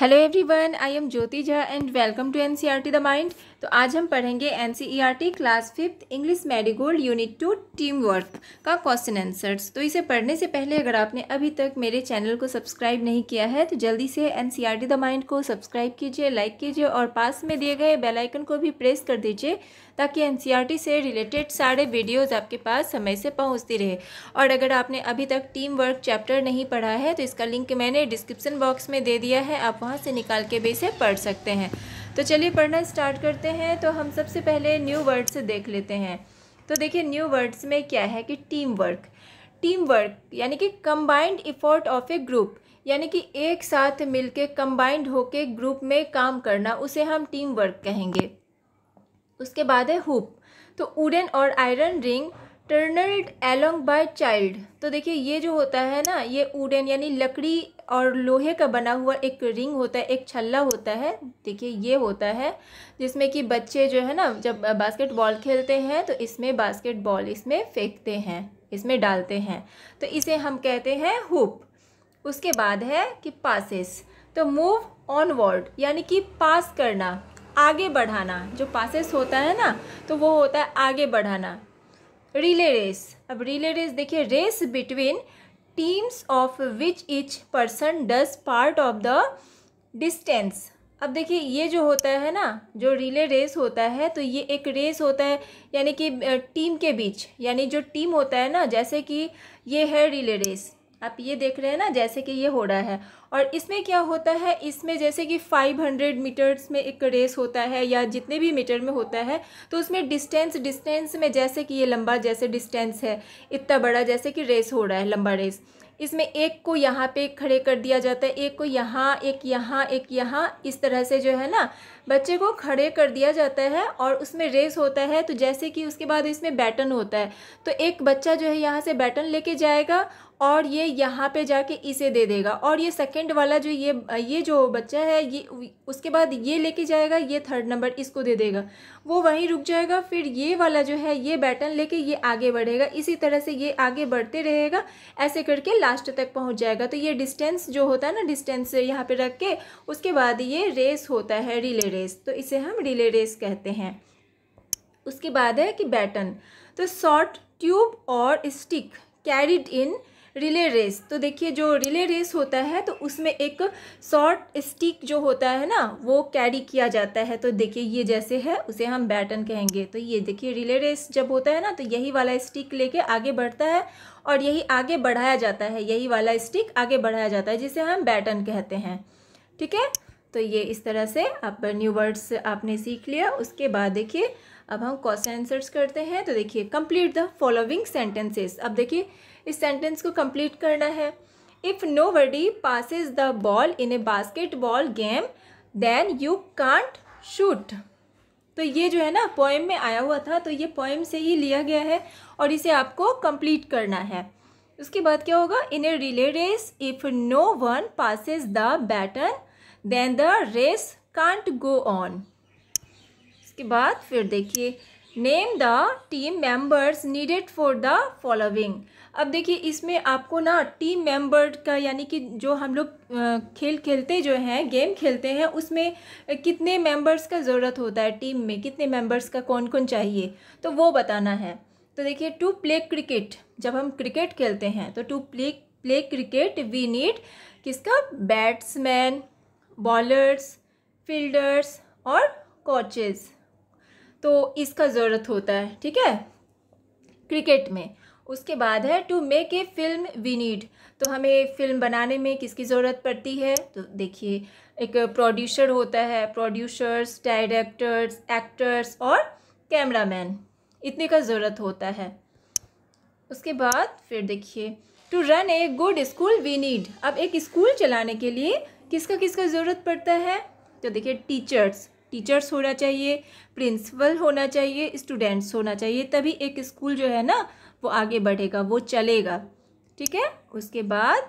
hello everyone I am Jyoti Jha and welcome to NCERT the mind तो आज हम पढ़ेंगे NCERT class fifth English marigold unit two team work का question answers तो इसे पढ़ने से पहले अगर आपने अभी तक मेरे चैनल को सब्सक्राइब नहीं किया है तो जल्दी से एनसीईआरटी द माइंड को सब्सक्राइब कीजिए लाइक कीजिए और पास में दिए गए बेलाइकन को भी प्रेस कर दीजिए ताकि टी e से रिलेटेड सारे वीडियोज़ आपके पास समय से पहुँचती रहे और अगर आपने अभी तक टीम वर्क चैप्टर नहीं पढ़ा है तो इसका लिंक मैंने डिस्क्रिप्सन बॉक्स में दे दिया है आप वहाँ से निकाल के भी इसे पढ़ सकते हैं तो चलिए पढ़ना स्टार्ट करते हैं तो हम सबसे पहले न्यू वर्ड्स देख लेते हैं तो देखिए न्यू वर्ड्स में क्या है कि टीम वर्क टीम वर्क यानी कि combined effort of a group यानी कि एक साथ मिलके कंबाइंड होके ग्रुप में काम करना उसे हम टीम वर्क कहेंगे उसके बाद है हुप तो उडन और iron ring turned along by child तो देखिए ये जो होता है ना ये उडन यानी लकड़ी और लोहे का बना हुआ एक रिंग होता है एक छल्ला होता है देखिए ये होता है जिसमें कि बच्चे जो है ना जब बास्केटबॉल खेलते हैं तो इसमें बास्केटबॉल इसमें फेंकते हैं इसमें डालते हैं तो इसे हम कहते हैं हुप उसके बाद है कि पासेस तो मूव ऑनवर्ड यानी कि पास करना आगे बढ़ाना जो पासेस होता है ना तो वो होता है आगे बढ़ाना रिले रेस अब रिले रेस देखिए race between teams of which each person does part of the distance अब देखिए ये जो होता है ना जो रिले रेस होता है तो ये एक रेस होता है यानी कि टीम के बीच यानी जो टीम होता है ना जैसे कि ये है रिले रेस आप ये देख रहे हैं ना जैसे कि ये हो रहा है और इसमें क्या होता है इसमें जैसे कि 500 मीटर्स में एक रेस होता है या जितने भी मीटर में होता है तो उसमें डिस्टेंस डिस्टेंस में जैसे कि ये लंबा जैसे डिस्टेंस है इतना बड़ा जैसे कि रेस हो रहा है लंबा रेस इसमें एक को यहाँ पे खड़े कर दिया जाता है एक को यहाँ एक यहाँ एक यहाँ इस तरह से जो है ना बच्चे को खड़े कर दिया जाता है और उसमें रेस होता है तो जैसे कि उसके बाद इसमें बैटन होता है तो एक बच्चा जो है यहाँ से बैटन लेके जाएगा और ये यहाँ पे जाके इसे दे देगा और ये सेकंड वाला जो ये ये जो बच्चा है ये उसके बाद ये लेके जाएगा ये थर्ड नंबर इसको दे देगा वो वहीं रुक जाएगा फिर ये वाला जो है ये बैटन लेके ये आगे बढ़ेगा इसी तरह से ये आगे बढ़ते रहेगा ऐसे करके लास्ट तक पहुँच जाएगा तो ये डिस्टेंस जो होता है ना डिस्टेंस यहाँ पर रख के उसके बाद ये रेस होता है रिले रेस तो इसे हम रिले रेस कहते हैं उसके बाद है कि बैटन तो शॉर्ट ट्यूब और stick carried in relay race तो देखिए जो रिले रेस होता है तो उसमें एक शॉर्ट स्टिक जो होता है ना वो कैरी किया जाता है तो देखिए ये जैसे है उसे हम बैटन कहेंगे तो ये देखिए रिले रेस जब होता है ना तो यही वाला स्टिक लेके आगे बढ़ता है और यही आगे बढ़ाया जाता है यही वाला स्टिक आगे बढ़ाया जाता है जिसे हम बैटन कहते हैं ठीक है तो ये इस तरह से आप न्यू वर्ड्स आपने सीख लिया उसके बाद देखिए अब हम क्वेश्चन आंसर्स करते हैं तो देखिए कंप्लीट द फॉलोइंग सेंटेंसेस अब देखिए इस सेंटेंस को कंप्लीट करना है if nobody passes the ball in a basketball game then you can't shoot तो ये जो है ना पोएम में आया हुआ था तो ये पोएम से ही लिया गया है और इसे आपको कंप्लीट करना है उसके बाद क्या होगा in a relay race if no one passes the baton then the race can't go on इसके बाद फिर देखिए name the team members needed for the following अब देखिए इसमें आपको ना टीम मेंबर का यानी कि जो हम लोग खेल खेलते जो हैं गेम खेलते हैं उसमें कितने मेंबर्स का ज़रूरत होता है टीम में कितने मेंबर्स का कौन कौन चाहिए तो वो बताना है तो देखिए टू प्ले क्रिकेट जब हम क्रिकेट खेलते हैं तो to play play cricket we need किसका बैट्समैन बॉलर्स फील्डर्स और कोचेस तो इसका ज़रूरत होता है ठीक है क्रिकेट में उसके बाद है to make a film we need तो हमें फिल्म बनाने में किसकी ज़रूरत पड़ती है तो देखिए एक प्रोड्यूसर होता है प्रोड्यूसर्स डायरेक्टर्स एक्टर्स और कैमरामैन इतने का ज़रूरत होता है उसके बाद फिर देखिए to run a good school we need अब एक स्कूल चलाने के लिए किसका किसका ज़रूरत पड़ता है तो देखिए टीचर्स टीचर्स होना चाहिए प्रिंसिपल होना चाहिए स्टूडेंट्स होना चाहिए तभी एक स्कूल जो है ना वो आगे बढ़ेगा वो चलेगा ठीक है उसके बाद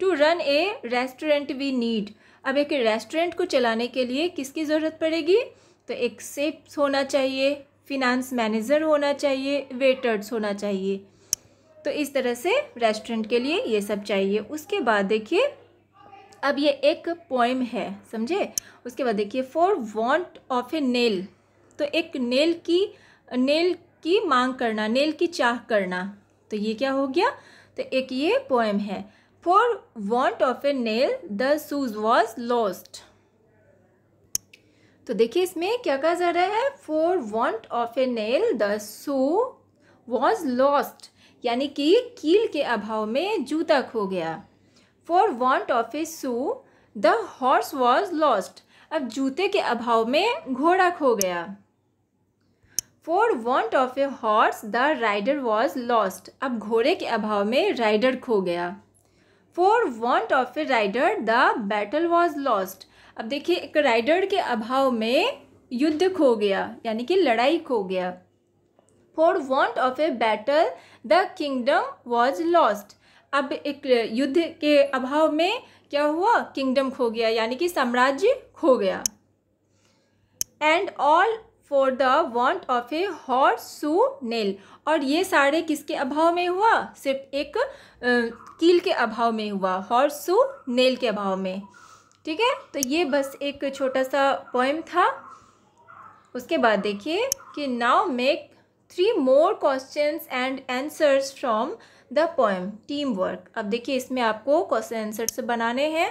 to run a restaurant we need अब एक रेस्टोरेंट को चलाने के लिए किसकी ज़रूरत पड़ेगी तो एक सेफ्स होना चाहिए फिनांस मैनेजर होना चाहिए वेटर्स होना चाहिए तो इस तरह से रेस्टोरेंट के लिए ये सब चाहिए उसके बाद देखिए अब ये एक पोइम है समझे उसके बाद देखिए for want of a nail तो एक नेल की नेल की मांग करना नेल की चाह करना तो ये क्या हो गया तो एक ये पोएम है for want of a nail the shoe was lost तो देखिए इसमें क्या कहा जा रहा है for want of a nail the shoe was lost यानी कि कील के अभाव में जूता खो गया for want of a shoe the horse was lost अब जूते के अभाव में घोड़ा खो गया for want of a horse the rider was lost अब घोड़े के अभाव में राइडर खो गया for want of a rider the battle was lost अब देखिए एक राइडर के अभाव में युद्ध खो गया यानी कि लड़ाई खो गया for want of a battle the kingdom was lost अब एक युद्ध के अभाव में क्या हुआ किंगडम खो गया यानी कि साम्राज्य खो गया and all for the want of a horseshoe nail और ये सारे किसके अभाव में हुआ सिर्फ एक कील के अभाव में हुआ हॉर्स सू नेल के अभाव में ठीक है तो ये बस एक छोटा सा पोएम था उसके बाद देखिए कि now make three more question and answers from the poem team work अब देखिए इसमें आपको क्वेश्चन आंसर्स बनाने हैं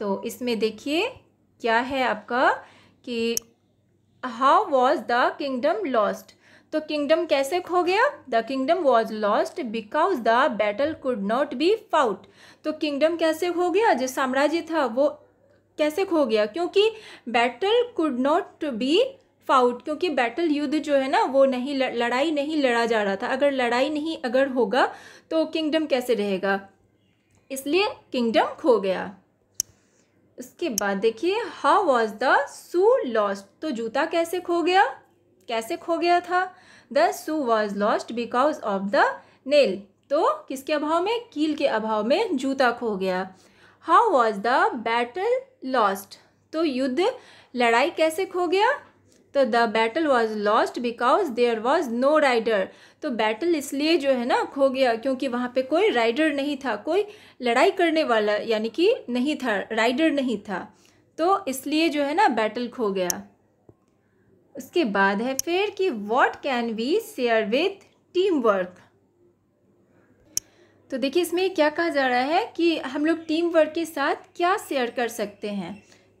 तो इसमें देखिए क्या है आपका कि how was the kingdom lost तो किंगडम कैसे खो गया the kingdom was lost because the battle could not be fought तो किंगडम कैसे खो गया जो साम्राज्य था वो कैसे खो गया क्योंकि battle could not be fought क्योंकि बैटल युद्ध जो है ना वो नहीं लड़ाई नहीं लड़ा जा रहा था अगर लड़ाई नहीं अगर होगा तो किंगडम कैसे रहेगा इसलिए किंगडम खो गया उसके बाद देखिए how was the shoe lost तो जूता कैसे खो गया कैसे खो गया था the shoe was lost because of the nail तो किसके अभाव में कील के अभाव में जूता खो गया how was the battle lost तो युद्ध लड़ाई कैसे खो गया तो the battle was lost because there was no rider तो बैटल इसलिए जो है ना खो गया क्योंकि वहाँ पे कोई राइडर नहीं था कोई लड़ाई करने वाला यानी कि नहीं था राइडर नहीं था तो इसलिए जो है ना बैटल खो गया उसके बाद है फिर कि what can we share with team work तो देखिए इसमें क्या कहा जा रहा है कि हम लोग टीम वर्क के साथ क्या शेयर कर सकते हैं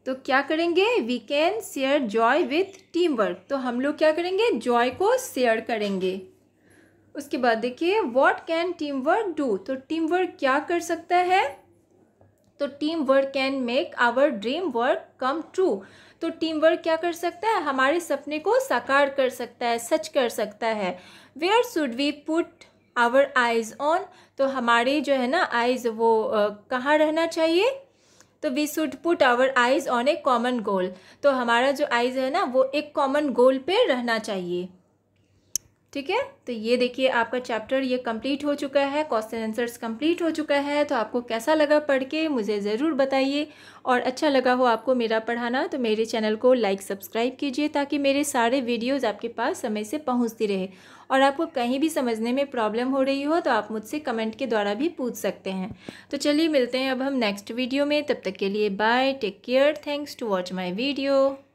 तो क्या करेंगे we can share joy with team work तो हम लोग क्या करेंगे जॉय को शेयर करेंगे उसके बाद देखिए what can team work do तो टीम वर्क क्या कर सकता है तो team work can make our dream work come true तो टीम वर्क क्या कर सकता है हमारे सपने को साकार कर सकता है सच कर सकता है where should we put our eyes on तो हमारे जो है ना आइज़ वो कहाँ रहना चाहिए तो we should put our eyes on a common goal तो हमारा जो आइज़ है ना वो एक कॉमन गोल पे रहना चाहिए ठीक है तो ये देखिए आपका चैप्टर ये कंप्लीट हो चुका है क्वेश्चन आंसर्स कंप्लीट हो चुका है तो आपको कैसा लगा पढ़ के मुझे ज़रूर बताइए और अच्छा लगा हो आपको मेरा पढ़ाना तो मेरे चैनल को लाइक सब्सक्राइब कीजिए ताकि मेरे सारे वीडियोस आपके पास समय से पहुंचती रहे और आपको कहीं भी समझने में प्रॉब्लम हो रही हो तो आप मुझसे कमेंट के द्वारा भी पूछ सकते हैं तो चलिए मिलते हैं अब हम नेक्स्ट वीडियो में तब तक के लिए bye take care thanks to watch my video